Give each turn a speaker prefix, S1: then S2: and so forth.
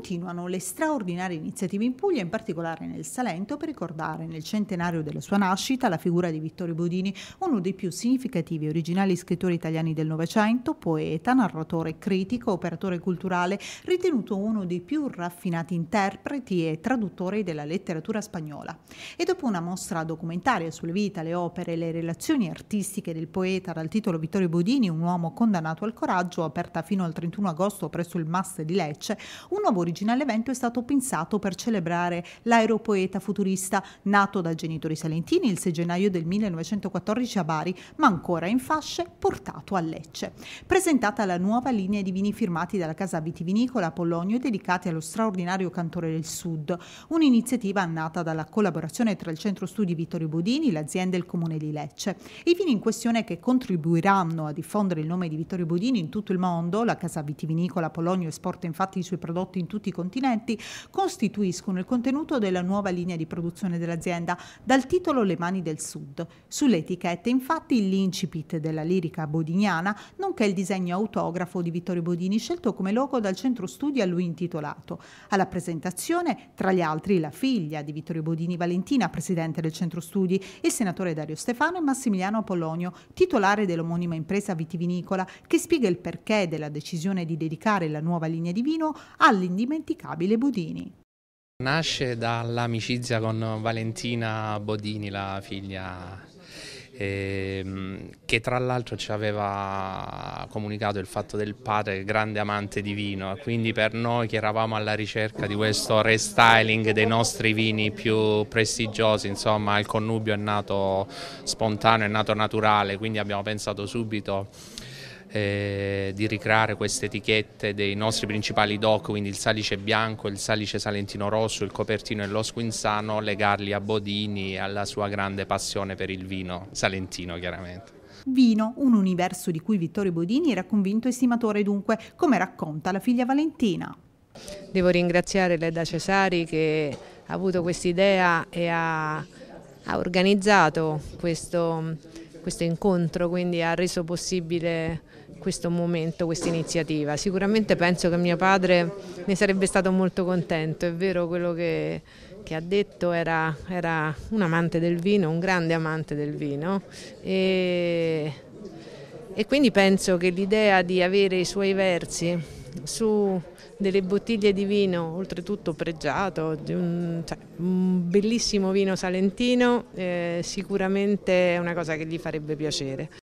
S1: continuano le straordinarie iniziative in Puglia, in particolare nel Salento, per ricordare nel centenario della sua nascita la figura di Vittorio Bodini, uno dei più significativi e originali scrittori italiani del Novecento, poeta, narratore critico, operatore culturale, ritenuto uno dei più raffinati interpreti e traduttori della letteratura spagnola. E dopo una mostra documentaria sulle vita, le opere e le relazioni artistiche del poeta dal titolo Vittorio Bodini, un uomo condannato al coraggio, aperta fino al 31 agosto presso il Master di Lecce, un nuovo originale evento è stato pensato per celebrare l'aeropoeta futurista nato da genitori salentini il 6 gennaio del 1914 a Bari, ma ancora in fasce portato a Lecce. Presentata la nuova linea di vini firmati dalla casa vitivinicola Apolonio e dedicati allo straordinario cantore del Sud, un'iniziativa nata dalla collaborazione tra il Centro Studi Vittorio Bodini, l'azienda e il Comune di Lecce. I vini in questione che contribuiranno a diffondere il nome di Vittorio Bodini in tutto il mondo, la casa vitivinicola Apolonio esporta infatti i suoi prodotti in tutti i continenti, costituiscono il contenuto della nuova linea di produzione dell'azienda, dal titolo Le mani del Sud. Sulle etichette, infatti, l'incipit della lirica bodiniana, nonché il disegno autografo di Vittorio Bodini, scelto come logo dal centro studi a lui intitolato. Alla presentazione, tra gli altri, la figlia di Vittorio Bodini, Valentina, presidente del centro studi, il senatore Dario Stefano e Massimiliano Apolonio, titolare dell'omonima impresa vitivinicola, che spiega il perché della decisione di dedicare la nuova linea di vino all'indicazione indimenticabile Bodini.
S2: Nasce dall'amicizia con Valentina Bodini, la figlia ehm, che tra l'altro ci aveva comunicato il fatto del padre grande amante di vino, quindi per noi che eravamo alla ricerca di questo restyling dei nostri vini più prestigiosi, insomma il connubio è nato spontaneo, è nato naturale, quindi abbiamo pensato subito eh, di ricreare queste etichette dei nostri principali DOC, quindi il salice bianco, il salice salentino rosso, il copertino e lo squinzano, legarli a Bodini e alla sua grande passione per il vino salentino chiaramente.
S1: Vino, un universo di cui Vittorio Bodini era convinto estimatore dunque, come racconta la figlia
S3: Valentina. Devo ringraziare Leda Cesari che ha avuto quest'idea e ha, ha organizzato questo questo incontro, quindi ha reso possibile questo momento, questa iniziativa. Sicuramente penso che mio padre ne sarebbe stato molto contento, è vero quello che, che ha detto, era, era, un amante del vino, un grande amante del vino e, e quindi penso che l'idea di avere i suoi versi su delle bottiglie di vino, oltretutto pregiato, un, cioè, un bellissimo vino salentino, eh, sicuramente è una cosa che gli farebbe piacere.